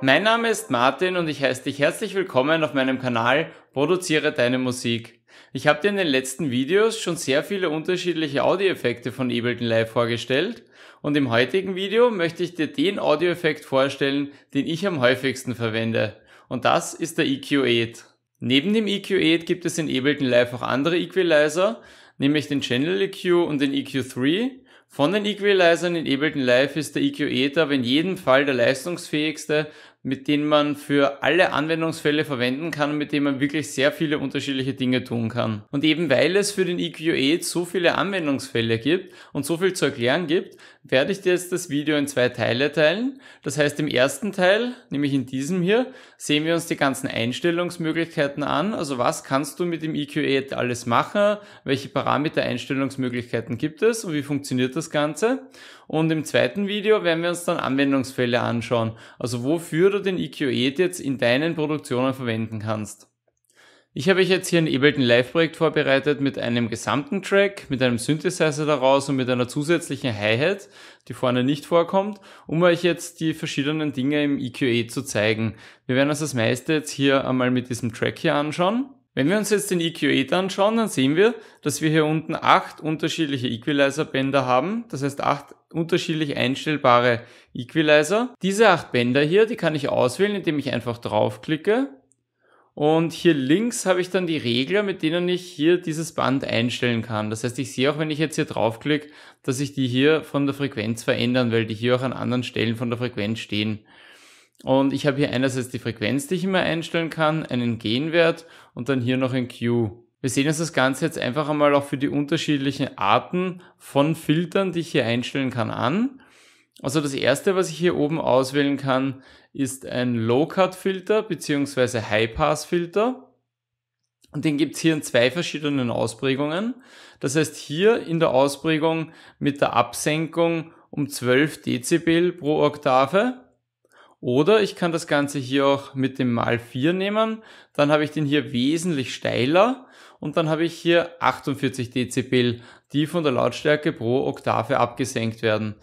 Mein Name ist Martin und ich heiße dich herzlich willkommen auf meinem Kanal Produziere deine Musik. Ich habe dir in den letzten Videos schon sehr viele unterschiedliche Audioeffekte von Ableton Live vorgestellt und im heutigen Video möchte ich dir den Audioeffekt vorstellen, den ich am häufigsten verwende und das ist der EQ8. Neben dem EQ8 gibt es in Ableton Live auch andere Equalizer, nämlich den Channel EQ und den EQ3 von den Equalizern in Ableton Live ist der EQ 8 aber in jedem Fall der leistungsfähigste mit denen man für alle Anwendungsfälle verwenden kann und mit denen man wirklich sehr viele unterschiedliche Dinge tun kann. Und eben weil es für den EQA so viele Anwendungsfälle gibt und so viel zu erklären gibt, werde ich dir jetzt das Video in zwei Teile teilen. Das heißt, im ersten Teil, nämlich in diesem hier, sehen wir uns die ganzen Einstellungsmöglichkeiten an. Also was kannst du mit dem EQA alles machen? Welche Parameter Einstellungsmöglichkeiten gibt es und wie funktioniert das Ganze? Und im zweiten Video werden wir uns dann Anwendungsfälle anschauen, also wofür du den EQED jetzt in deinen Produktionen verwenden kannst. Ich habe euch jetzt hier ein Ableton Live Projekt vorbereitet mit einem gesamten Track, mit einem Synthesizer daraus und mit einer zusätzlichen Hi-Hat, die vorne nicht vorkommt, um euch jetzt die verschiedenen Dinge im EQA zu zeigen. Wir werden uns das meiste jetzt hier einmal mit diesem Track hier anschauen. Wenn wir uns jetzt den EQA 8 e anschauen, dann sehen wir, dass wir hier unten acht unterschiedliche Equalizer-Bänder haben. Das heißt acht unterschiedlich einstellbare Equalizer. Diese acht Bänder hier, die kann ich auswählen, indem ich einfach draufklicke. Und hier links habe ich dann die Regler, mit denen ich hier dieses Band einstellen kann. Das heißt, ich sehe auch, wenn ich jetzt hier draufklicke, dass ich die hier von der Frequenz verändern, weil die hier auch an anderen Stellen von der Frequenz stehen. Und ich habe hier einerseits die Frequenz, die ich immer einstellen kann, einen Genwert und dann hier noch ein Q. Wir sehen uns das Ganze jetzt einfach einmal auch für die unterschiedlichen Arten von Filtern, die ich hier einstellen kann, an. Also das erste, was ich hier oben auswählen kann, ist ein Low-Cut-Filter bzw. High-Pass-Filter. Und den gibt es hier in zwei verschiedenen Ausprägungen. Das heißt hier in der Ausprägung mit der Absenkung um 12 Dezibel pro Oktave oder ich kann das Ganze hier auch mit dem mal 4 nehmen, dann habe ich den hier wesentlich steiler und dann habe ich hier 48 Dezibel, die von der Lautstärke pro Oktave abgesenkt werden.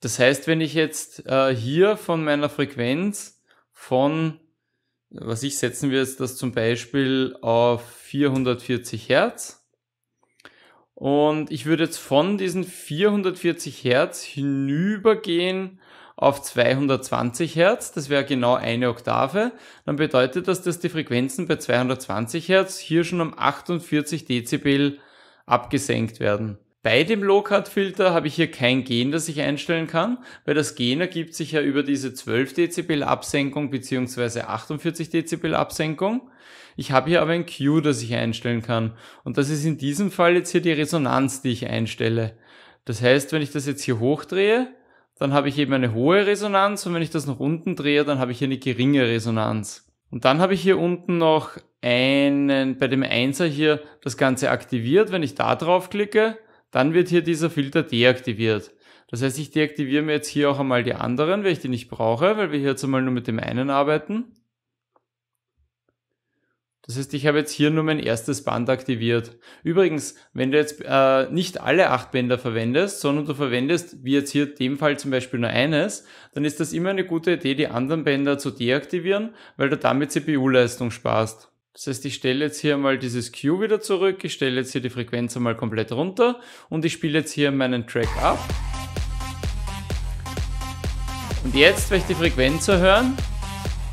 Das heißt, wenn ich jetzt äh, hier von meiner Frequenz von, was ich setzen wir jetzt das zum Beispiel auf 440 Hertz, und ich würde jetzt von diesen 440 Hertz hinübergehen auf 220 Hertz, das wäre genau eine Oktave, dann bedeutet das, dass die Frequenzen bei 220 Hertz hier schon um 48 Dezibel abgesenkt werden. Bei dem Low-Cut-Filter habe ich hier kein Gen, das ich einstellen kann, weil das Gen ergibt sich ja über diese 12 Dezibel Absenkung bzw. 48 Dezibel Absenkung. Ich habe hier aber ein Q, das ich einstellen kann. Und das ist in diesem Fall jetzt hier die Resonanz, die ich einstelle. Das heißt, wenn ich das jetzt hier hochdrehe, dann habe ich eben eine hohe Resonanz und wenn ich das nach unten drehe, dann habe ich hier eine geringe Resonanz. Und dann habe ich hier unten noch einen, bei dem Einser hier das Ganze aktiviert. Wenn ich da drauf klicke, dann wird hier dieser Filter deaktiviert. Das heißt, ich deaktiviere mir jetzt hier auch einmal die anderen, weil ich die nicht brauche, weil wir hier jetzt einmal nur mit dem einen arbeiten. Das heißt, ich habe jetzt hier nur mein erstes Band aktiviert. Übrigens, wenn du jetzt äh, nicht alle acht Bänder verwendest, sondern du verwendest, wie jetzt hier in dem Fall zum Beispiel nur eines, dann ist das immer eine gute Idee, die anderen Bänder zu deaktivieren, weil du damit CPU-Leistung sparst. Das heißt, ich stelle jetzt hier mal dieses Q wieder zurück, ich stelle jetzt hier die Frequenz einmal komplett runter und ich spiele jetzt hier meinen Track ab. Und jetzt werde ich die Frequenz erhöhen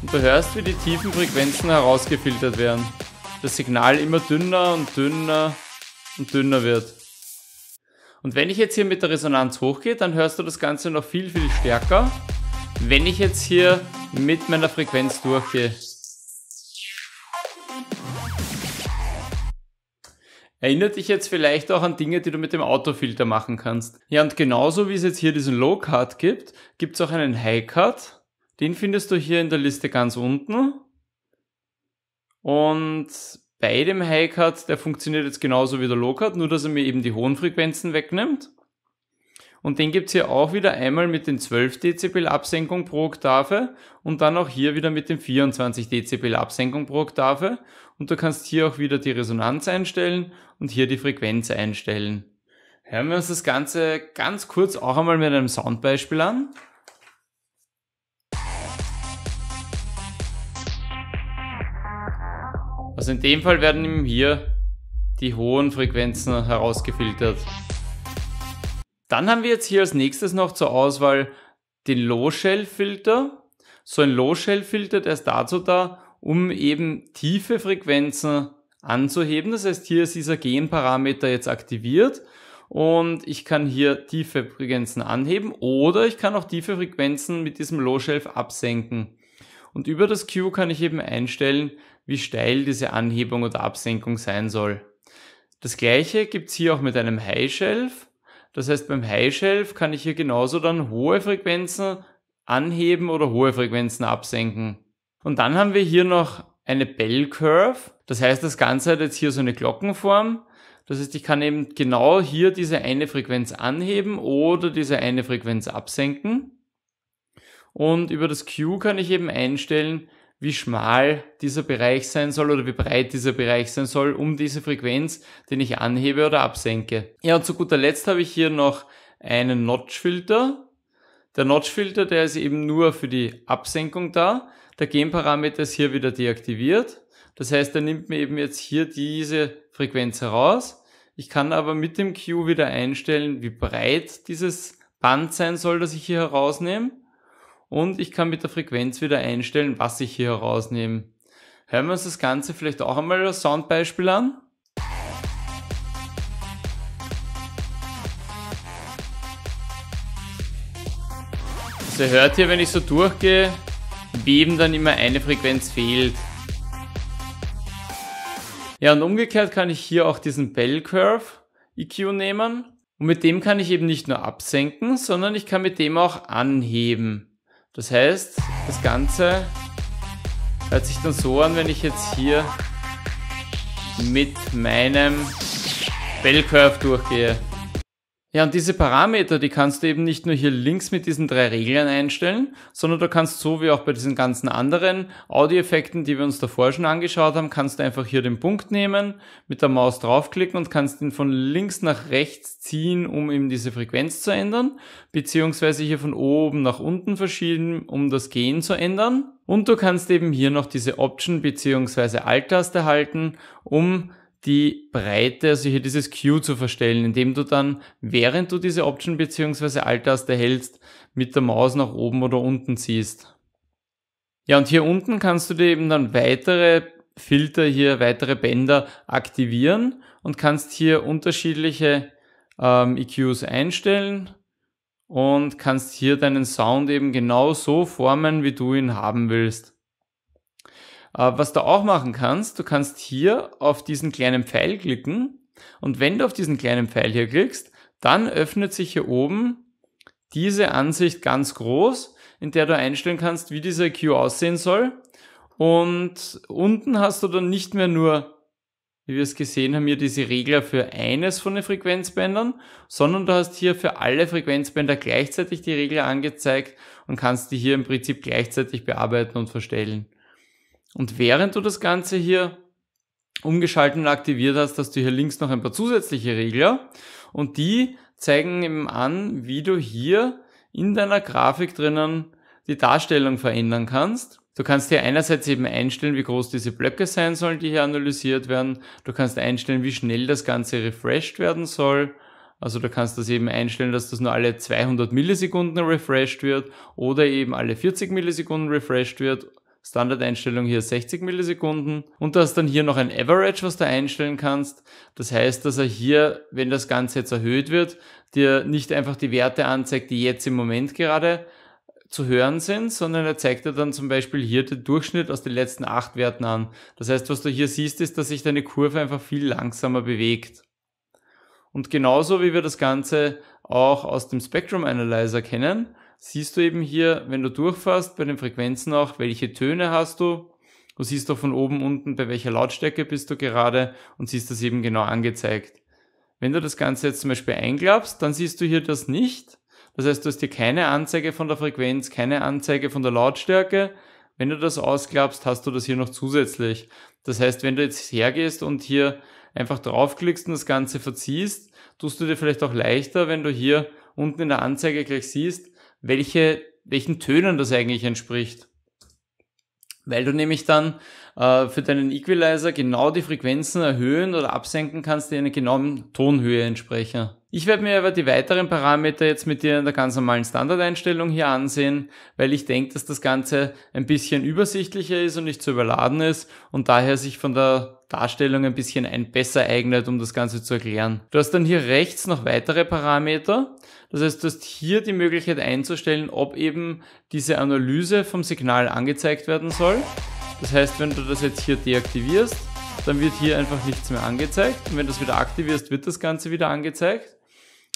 und du hörst, wie die tiefen Frequenzen herausgefiltert werden. Das Signal immer dünner und dünner und dünner wird. Und wenn ich jetzt hier mit der Resonanz hochgehe, dann hörst du das Ganze noch viel, viel stärker. Wenn ich jetzt hier mit meiner Frequenz durchgehe. Erinnert dich jetzt vielleicht auch an Dinge, die du mit dem Autofilter machen kannst. Ja, und genauso wie es jetzt hier diesen Low Cut gibt, gibt es auch einen High Cut den findest du hier in der Liste ganz unten. Und bei dem high der funktioniert jetzt genauso wie der low nur dass er mir eben die hohen Frequenzen wegnimmt. Und den gibt's hier auch wieder einmal mit den 12 Dezibel Absenkung pro Oktave und dann auch hier wieder mit den 24 Dezibel Absenkung pro Oktave. Und du kannst hier auch wieder die Resonanz einstellen und hier die Frequenz einstellen. Hören wir uns das Ganze ganz kurz auch einmal mit einem Soundbeispiel an. Also in dem Fall werden ihm hier die hohen Frequenzen herausgefiltert. Dann haben wir jetzt hier als nächstes noch zur Auswahl den Low-Shell-Filter. So ein Low-Shell-Filter, der ist dazu da, um eben tiefe Frequenzen anzuheben. Das heißt, hier ist dieser Genparameter jetzt aktiviert und ich kann hier tiefe Frequenzen anheben oder ich kann auch tiefe Frequenzen mit diesem Low Shelf absenken. Und über das Q kann ich eben einstellen, wie steil diese Anhebung oder Absenkung sein soll. Das gleiche gibt's hier auch mit einem High Shelf. Das heißt, beim High Shelf kann ich hier genauso dann hohe Frequenzen anheben oder hohe Frequenzen absenken. Und dann haben wir hier noch eine Bell Curve. Das heißt, das Ganze hat jetzt hier so eine Glockenform. Das heißt, ich kann eben genau hier diese eine Frequenz anheben oder diese eine Frequenz absenken. Und über das Q kann ich eben einstellen, wie schmal dieser Bereich sein soll oder wie breit dieser Bereich sein soll, um diese Frequenz, den ich anhebe oder absenke. Ja, und zu guter Letzt habe ich hier noch einen Notchfilter. Der Notchfilter, der ist eben nur für die Absenkung da. Der Genparameter ist hier wieder deaktiviert. Das heißt, er nimmt mir eben jetzt hier diese Frequenz heraus. Ich kann aber mit dem Q wieder einstellen, wie breit dieses Band sein soll, das ich hier herausnehme und ich kann mit der Frequenz wieder einstellen, was ich hier herausnehme. Hören wir uns das Ganze vielleicht auch einmal als Soundbeispiel an. Also ihr hört hier, wenn ich so durchgehe, beben dann immer eine Frequenz fehlt. Ja, und umgekehrt kann ich hier auch diesen Bell Curve EQ nehmen. Und mit dem kann ich eben nicht nur absenken, sondern ich kann mit dem auch anheben. Das heißt, das Ganze hört sich dann so an, wenn ich jetzt hier mit meinem Bell Curve durchgehe. Ja, und diese Parameter, die kannst du eben nicht nur hier links mit diesen drei Regeln einstellen, sondern du kannst so wie auch bei diesen ganzen anderen Audioeffekten, die wir uns davor schon angeschaut haben, kannst du einfach hier den Punkt nehmen, mit der Maus draufklicken und kannst ihn von links nach rechts ziehen, um eben diese Frequenz zu ändern, beziehungsweise hier von oben nach unten verschieben, um das Gehen zu ändern. Und du kannst eben hier noch diese Option beziehungsweise Alt-Taste halten, um die Breite, also hier dieses Q zu verstellen, indem du dann, während du diese Option bzw. Alt-Taste hältst, mit der Maus nach oben oder unten ziehst. Ja, und hier unten kannst du dir eben dann weitere Filter hier, weitere Bänder aktivieren und kannst hier unterschiedliche ähm, EQs einstellen und kannst hier deinen Sound eben genau so formen, wie du ihn haben willst. Äh, was du auch machen kannst, du kannst hier auf diesen kleinen Pfeil klicken und wenn du auf diesen kleinen Pfeil hier klickst, dann öffnet sich hier oben diese Ansicht ganz groß, in der du einstellen kannst, wie dieser Queue aussehen soll. Und unten hast du dann nicht mehr nur, wie wir es gesehen haben, hier diese Regler für eines von den Frequenzbändern, sondern du hast hier für alle Frequenzbänder gleichzeitig die Regler angezeigt und kannst die hier im Prinzip gleichzeitig bearbeiten und verstellen. Und während du das Ganze hier umgeschalten und aktiviert hast, hast du hier links noch ein paar zusätzliche Regler und die zeigen eben an, wie du hier in deiner Grafik drinnen die Darstellung verändern kannst. Du kannst hier einerseits eben einstellen, wie groß diese Blöcke sein sollen, die hier analysiert werden. Du kannst einstellen, wie schnell das Ganze refreshed werden soll. Also du kannst das eben einstellen, dass das nur alle 200 Millisekunden refreshed wird oder eben alle 40 Millisekunden refreshed wird Standardeinstellung hier 60 Millisekunden und du hast dann hier noch ein Average, was du einstellen kannst. Das heißt, dass er hier, wenn das Ganze jetzt erhöht wird, dir nicht einfach die Werte anzeigt, die jetzt im Moment gerade zu hören sind, sondern er zeigt dir dann zum Beispiel hier den Durchschnitt aus den letzten acht Werten an. Das heißt, was du hier siehst, ist, dass sich deine Kurve einfach viel langsamer bewegt. Und genauso wie wir das Ganze auch aus dem Spectrum Analyzer kennen, siehst du eben hier, wenn du durchfährst, bei den Frequenzen auch, welche Töne hast du. Du siehst auch von oben unten, bei welcher Lautstärke bist du gerade und siehst das eben genau angezeigt. Wenn du das Ganze jetzt zum Beispiel einklappst, dann siehst du hier das nicht. Das heißt, du hast hier keine Anzeige von der Frequenz, keine Anzeige von der Lautstärke. Wenn du das ausklappst, hast du das hier noch zusätzlich. Das heißt, wenn du jetzt hergehst und hier einfach draufklickst und das Ganze verziehst, tust du dir vielleicht auch leichter, wenn du hier unten in der Anzeige gleich siehst, welche, welchen Tönen das eigentlich entspricht. Weil du nämlich dann äh, für deinen Equalizer genau die Frequenzen erhöhen oder absenken kannst, die einer genauen Tonhöhe entsprechen. Ich werde mir aber die weiteren Parameter jetzt mit dir in der ganz normalen Standardeinstellung hier ansehen, weil ich denke, dass das Ganze ein bisschen übersichtlicher ist und nicht zu überladen ist und daher sich von der Darstellung ein bisschen ein besser eignet, um das Ganze zu erklären. Du hast dann hier rechts noch weitere Parameter. Das heißt, du hast hier die Möglichkeit einzustellen, ob eben diese Analyse vom Signal angezeigt werden soll. Das heißt, wenn du das jetzt hier deaktivierst, dann wird hier einfach nichts mehr angezeigt. Und wenn du das wieder aktivierst, wird das Ganze wieder angezeigt.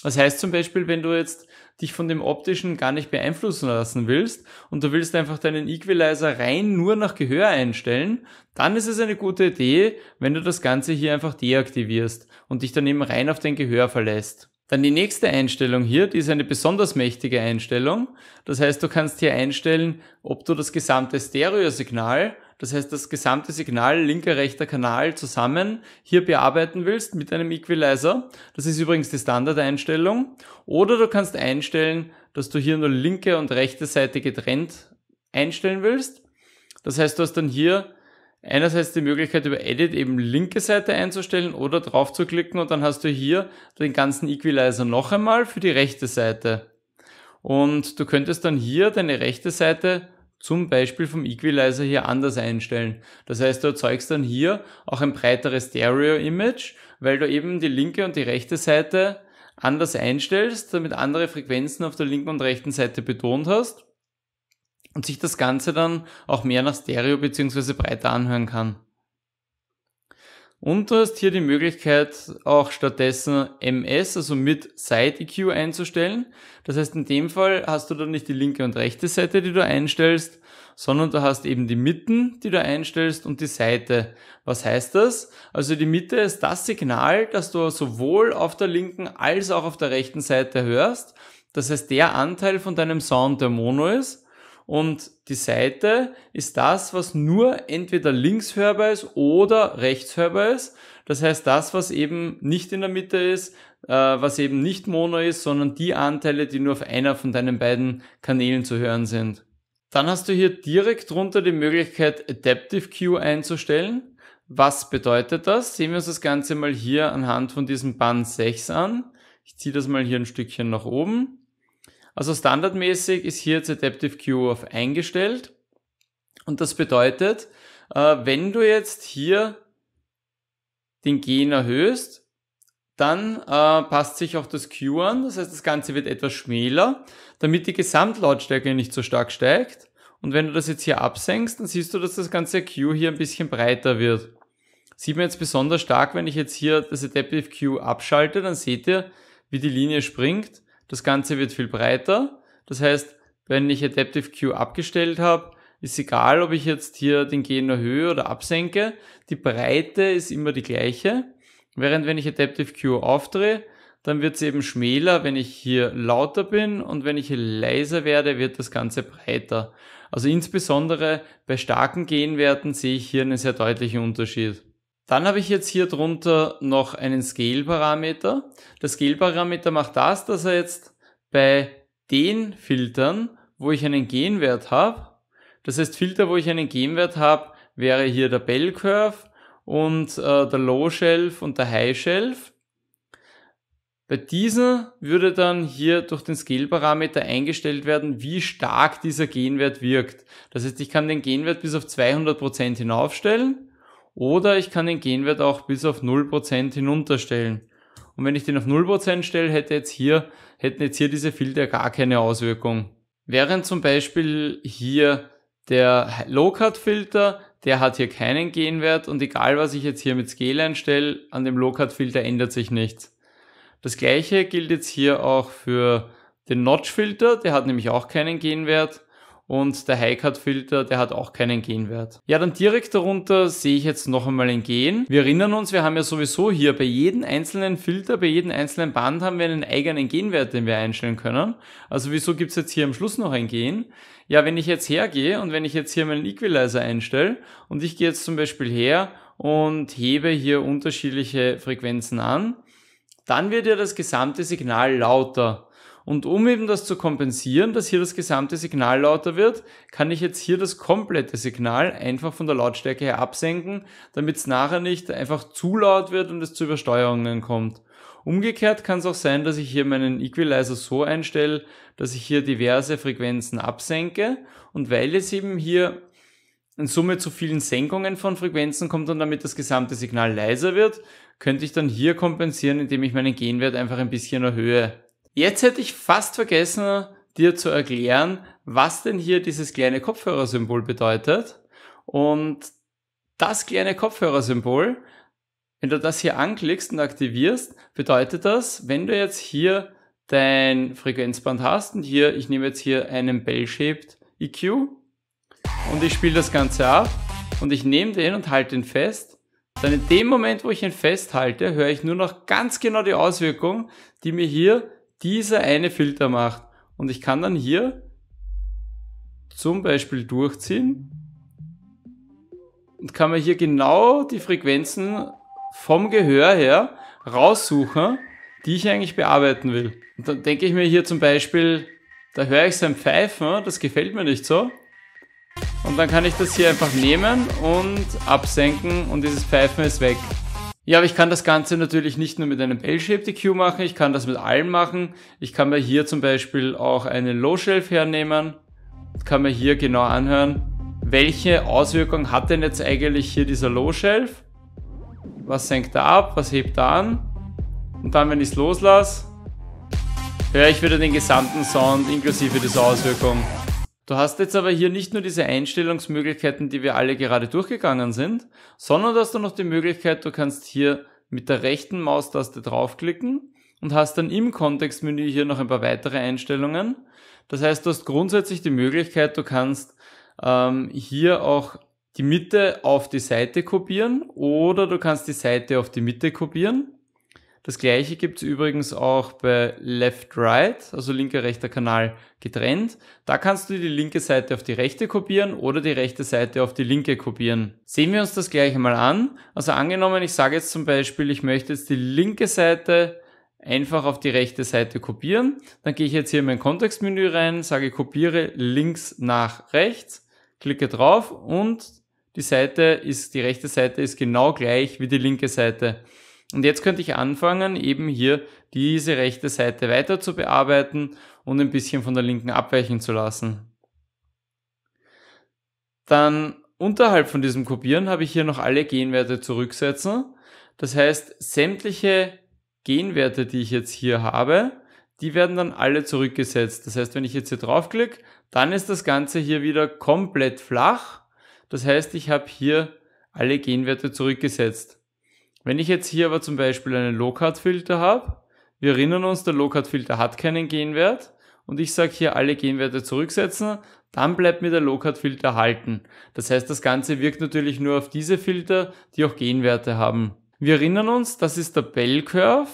Das heißt zum Beispiel, wenn du jetzt dich von dem optischen gar nicht beeinflussen lassen willst und du willst einfach deinen Equalizer rein nur nach Gehör einstellen, dann ist es eine gute Idee, wenn du das Ganze hier einfach deaktivierst und dich dann eben rein auf dein Gehör verlässt. Dann die nächste Einstellung hier, die ist eine besonders mächtige Einstellung. Das heißt, du kannst hier einstellen, ob du das gesamte Stereosignal das heißt, das gesamte Signal linker, rechter Kanal zusammen hier bearbeiten willst mit einem Equalizer. Das ist übrigens die Standardeinstellung. Oder du kannst einstellen, dass du hier nur linke und rechte Seite getrennt einstellen willst. Das heißt, du hast dann hier einerseits die Möglichkeit über Edit eben linke Seite einzustellen oder drauf zu klicken und dann hast du hier den ganzen Equalizer noch einmal für die rechte Seite. Und du könntest dann hier deine rechte Seite zum Beispiel vom Equalizer hier anders einstellen. Das heißt, du erzeugst dann hier auch ein breiteres Stereo-Image, weil du eben die linke und die rechte Seite anders einstellst, damit andere Frequenzen auf der linken und rechten Seite betont hast und sich das Ganze dann auch mehr nach Stereo bzw. breiter anhören kann. Und du hast hier die Möglichkeit, auch stattdessen MS, also mit Side EQ einzustellen. Das heißt, in dem Fall hast du dann nicht die linke und rechte Seite, die du einstellst, sondern du hast eben die Mitten, die du einstellst und die Seite. Was heißt das? Also die Mitte ist das Signal, das du sowohl auf der linken als auch auf der rechten Seite hörst. Das heißt, der Anteil von deinem Sound, der Mono ist und die Seite ist das, was nur entweder links hörbar ist oder rechts hörbar ist. Das heißt, das, was eben nicht in der Mitte ist, äh, was eben nicht mono ist, sondern die Anteile, die nur auf einer von deinen beiden Kanälen zu hören sind. Dann hast du hier direkt drunter die Möglichkeit, Adaptive Cue einzustellen. Was bedeutet das? Sehen wir uns das Ganze mal hier anhand von diesem Band 6 an. Ich ziehe das mal hier ein Stückchen nach oben. Also standardmäßig ist hier jetzt Adaptive Q auf eingestellt. Und das bedeutet, äh, wenn du jetzt hier den Gen erhöhst, dann äh, passt sich auch das Q an. Das heißt, das Ganze wird etwas schmäler, damit die Gesamtlautstärke nicht so stark steigt. Und wenn du das jetzt hier absenkst, dann siehst du, dass das ganze Q hier ein bisschen breiter wird. Sieht man jetzt besonders stark, wenn ich jetzt hier das Adaptive Q abschalte, dann seht ihr, wie die Linie springt. Das Ganze wird viel breiter. Das heißt, wenn ich Adaptive Q abgestellt habe, ist egal, ob ich jetzt hier den Gen erhöhe oder absenke. Die Breite ist immer die gleiche. Während wenn ich Adaptive Q aufdrehe, dann wird es eben schmäler, wenn ich hier lauter bin und wenn ich hier leiser werde, wird das Ganze breiter. Also insbesondere bei starken Genwerten sehe ich hier einen sehr deutlichen Unterschied. Dann habe ich jetzt hier drunter noch einen Scale-Parameter. Der Scale-Parameter macht das, dass er jetzt bei den Filtern, wo ich einen Genwert habe, das heißt Filter, wo ich einen Genwert habe, wäre hier der Bell Curve und äh, der Low Shelf und der High Shelf. Bei diesen würde dann hier durch den Scale-Parameter eingestellt werden, wie stark dieser Genwert wirkt. Das heißt, ich kann den Genwert bis auf 200% Prozent hinaufstellen oder ich kann den Genwert auch bis auf 0% hinunterstellen. Und wenn ich den auf 0% stelle, hätte jetzt hier, hätten jetzt hier diese Filter gar keine Auswirkung. Während zum Beispiel hier der Low-Cut-Filter, der hat hier keinen Genwert und egal was ich jetzt hier mit Scale einstelle, an dem Low-Cut-Filter ändert sich nichts. Das gleiche gilt jetzt hier auch für den Notch-Filter, der hat nämlich auch keinen Genwert und der High-Cut-Filter, der hat auch keinen Genwert. Ja, dann direkt darunter sehe ich jetzt noch einmal ein Gen. Wir erinnern uns, wir haben ja sowieso hier bei jedem einzelnen Filter, bei jedem einzelnen Band haben wir einen eigenen Genwert, den wir einstellen können. Also wieso gibt es jetzt hier am Schluss noch ein Gen? Ja, wenn ich jetzt hergehe und wenn ich jetzt hier meinen Equalizer einstelle und ich gehe jetzt zum Beispiel her und hebe hier unterschiedliche Frequenzen an, dann wird ja das gesamte Signal lauter. Und um eben das zu kompensieren, dass hier das gesamte Signal lauter wird, kann ich jetzt hier das komplette Signal einfach von der Lautstärke her absenken, damit es nachher nicht einfach zu laut wird und es zu Übersteuerungen kommt. Umgekehrt kann es auch sein, dass ich hier meinen Equalizer so einstelle, dass ich hier diverse Frequenzen absenke und weil es eben hier in Summe zu vielen Senkungen von Frequenzen kommt und damit das gesamte Signal leiser wird, könnte ich dann hier kompensieren, indem ich meinen Genwert einfach ein bisschen erhöhe. Jetzt hätte ich fast vergessen, dir zu erklären, was denn hier dieses kleine Kopfhörersymbol bedeutet. Und das kleine Kopfhörersymbol, wenn du das hier anklickst und aktivierst, bedeutet das, wenn du jetzt hier dein Frequenzband hast und hier, ich nehme jetzt hier einen Bell-Shaped EQ und ich spiele das Ganze ab und ich nehme den und halte ihn fest, dann in dem Moment, wo ich ihn festhalte, höre ich nur noch ganz genau die Auswirkung, die mir hier dieser eine Filter macht. Und ich kann dann hier zum Beispiel durchziehen und kann mir hier genau die Frequenzen vom Gehör her raussuchen, die ich eigentlich bearbeiten will. Und dann denke ich mir hier zum Beispiel, da höre ich sein Pfeifen, das gefällt mir nicht so. Und dann kann ich das hier einfach nehmen und absenken und dieses Pfeifen ist weg. Ja, aber ich kann das Ganze natürlich nicht nur mit einem L-Shaped EQ machen, ich kann das mit allem machen. Ich kann mir hier zum Beispiel auch einen Low-Shelf hernehmen, kann mir hier genau anhören, welche Auswirkung hat denn jetzt eigentlich hier dieser Low-Shelf? Was senkt er ab, was hebt er an? Und dann, wenn ich es loslasse, höre ich wieder den gesamten Sound inklusive dieser Auswirkung. Du hast jetzt aber hier nicht nur diese Einstellungsmöglichkeiten, die wir alle gerade durchgegangen sind, sondern du hast du noch die Möglichkeit, du kannst hier mit der rechten Maustaste draufklicken und hast dann im Kontextmenü hier noch ein paar weitere Einstellungen. Das heißt, du hast grundsätzlich die Möglichkeit, du kannst ähm, hier auch die Mitte auf die Seite kopieren oder du kannst die Seite auf die Mitte kopieren. Das gleiche gibt es übrigens auch bei Left-Right, also linker, rechter Kanal getrennt. Da kannst du die linke Seite auf die rechte kopieren oder die rechte Seite auf die linke kopieren. Sehen wir uns das gleiche mal an. Also angenommen, ich sage jetzt zum Beispiel, ich möchte jetzt die linke Seite einfach auf die rechte Seite kopieren. Dann gehe ich jetzt hier in mein Kontextmenü rein, sage kopiere links nach rechts, klicke drauf und die Seite ist, die rechte Seite ist genau gleich wie die linke Seite. Und jetzt könnte ich anfangen, eben hier diese rechte Seite weiter zu bearbeiten und ein bisschen von der linken abweichen zu lassen. Dann unterhalb von diesem Kopieren habe ich hier noch alle Genwerte zurücksetzen. Das heißt, sämtliche Genwerte, die ich jetzt hier habe, die werden dann alle zurückgesetzt. Das heißt, wenn ich jetzt hier draufklicke, dann ist das Ganze hier wieder komplett flach. Das heißt, ich habe hier alle Genwerte zurückgesetzt. Wenn ich jetzt hier aber zum Beispiel einen low Lockhart-Filter habe, wir erinnern uns, der low Lockhart-Filter hat keinen Genwert und ich sage hier alle Genwerte zurücksetzen, dann bleibt mir der low Lockhart-Filter halten. Das heißt, das Ganze wirkt natürlich nur auf diese Filter, die auch Genwerte haben. Wir erinnern uns, das ist der Bell Curve,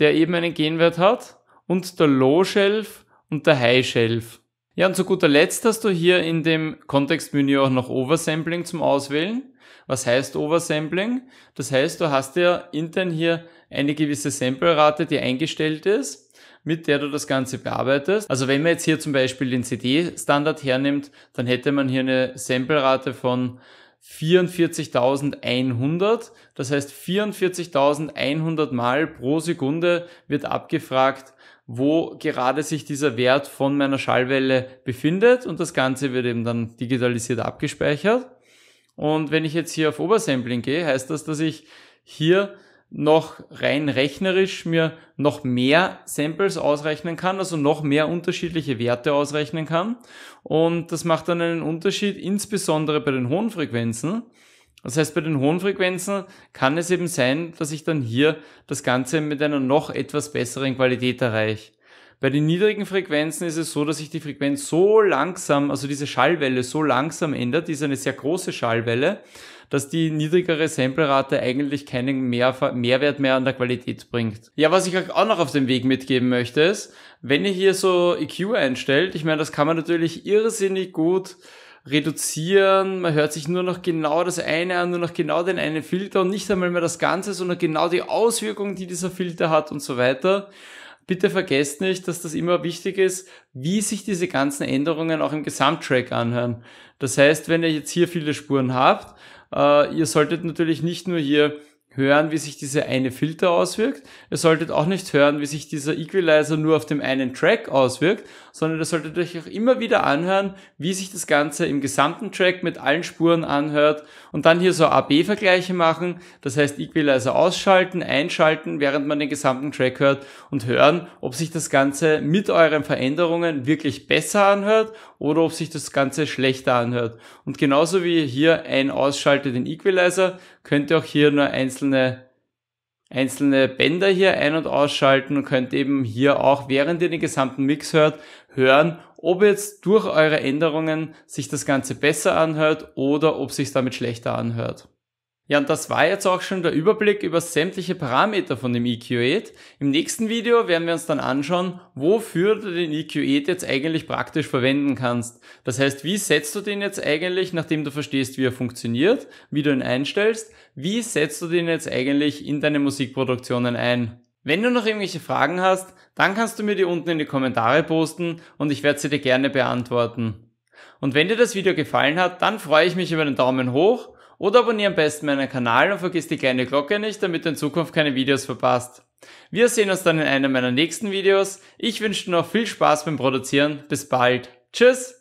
der eben einen Genwert hat und der Low Shelf und der High Shelf. Ja, und zu guter Letzt hast du hier in dem Kontextmenü auch noch Oversampling zum Auswählen. Was heißt Oversampling? Das heißt, du hast ja intern hier eine gewisse Samplerate, die eingestellt ist mit der du das Ganze bearbeitest. Also wenn man jetzt hier zum Beispiel den CD-Standard hernimmt, dann hätte man hier eine Samplerate von 44.100. Das heißt, 44.100 Mal pro Sekunde wird abgefragt, wo gerade sich dieser Wert von meiner Schallwelle befindet und das Ganze wird eben dann digitalisiert abgespeichert. Und wenn ich jetzt hier auf Obersampling gehe, heißt das, dass ich hier noch rein rechnerisch mir noch mehr Samples ausrechnen kann, also noch mehr unterschiedliche Werte ausrechnen kann. Und das macht dann einen Unterschied, insbesondere bei den hohen Frequenzen. Das heißt, bei den hohen Frequenzen kann es eben sein, dass ich dann hier das Ganze mit einer noch etwas besseren Qualität erreiche. Bei den niedrigen Frequenzen ist es so, dass sich die Frequenz so langsam, also diese Schallwelle so langsam ändert, die ist eine sehr große Schallwelle, dass die niedrigere Samplerate eigentlich keinen Mehr Mehrwert mehr an der Qualität bringt. Ja, was ich euch auch noch auf den Weg mitgeben möchte ist, wenn ihr hier so EQ einstellt, ich meine, das kann man natürlich irrsinnig gut reduzieren, man hört sich nur noch genau das eine an, nur noch genau den einen Filter und nicht einmal mehr das Ganze, sondern genau die Auswirkungen, die dieser Filter hat und so weiter bitte vergesst nicht, dass das immer wichtig ist, wie sich diese ganzen Änderungen auch im Gesamttrack anhören. Das heißt, wenn ihr jetzt hier viele Spuren habt, äh, ihr solltet natürlich nicht nur hier hören, wie sich dieser eine Filter auswirkt. Ihr solltet auch nicht hören, wie sich dieser Equalizer nur auf dem einen Track auswirkt, sondern ihr solltet euch auch immer wieder anhören, wie sich das Ganze im gesamten Track mit allen Spuren anhört und dann hier so AB-Vergleiche machen, das heißt Equalizer ausschalten, einschalten, während man den gesamten Track hört und hören, ob sich das Ganze mit euren Veränderungen wirklich besser anhört oder ob sich das Ganze schlechter anhört. Und genauso wie ihr hier ein ausschaltet den Equalizer, könnt ihr auch hier nur einzelne, einzelne Bänder hier ein- und ausschalten und könnt eben hier auch, während ihr den gesamten Mix hört, hören, ob jetzt durch eure Änderungen sich das Ganze besser anhört oder ob sich damit schlechter anhört. Ja, und das war jetzt auch schon der Überblick über sämtliche Parameter von dem EQ8. Im nächsten Video werden wir uns dann anschauen, wofür du den EQ8 jetzt eigentlich praktisch verwenden kannst. Das heißt, wie setzt du den jetzt eigentlich, nachdem du verstehst, wie er funktioniert, wie du ihn einstellst, wie setzt du den jetzt eigentlich in deine Musikproduktionen ein? Wenn du noch irgendwelche Fragen hast, dann kannst du mir die unten in die Kommentare posten und ich werde sie dir gerne beantworten. Und wenn dir das Video gefallen hat, dann freue ich mich über den Daumen hoch oder abonniere am besten meinen Kanal und vergiss die kleine Glocke nicht, damit du in Zukunft keine Videos verpasst. Wir sehen uns dann in einem meiner nächsten Videos. Ich wünsche dir noch viel Spaß beim Produzieren. Bis bald. Tschüss!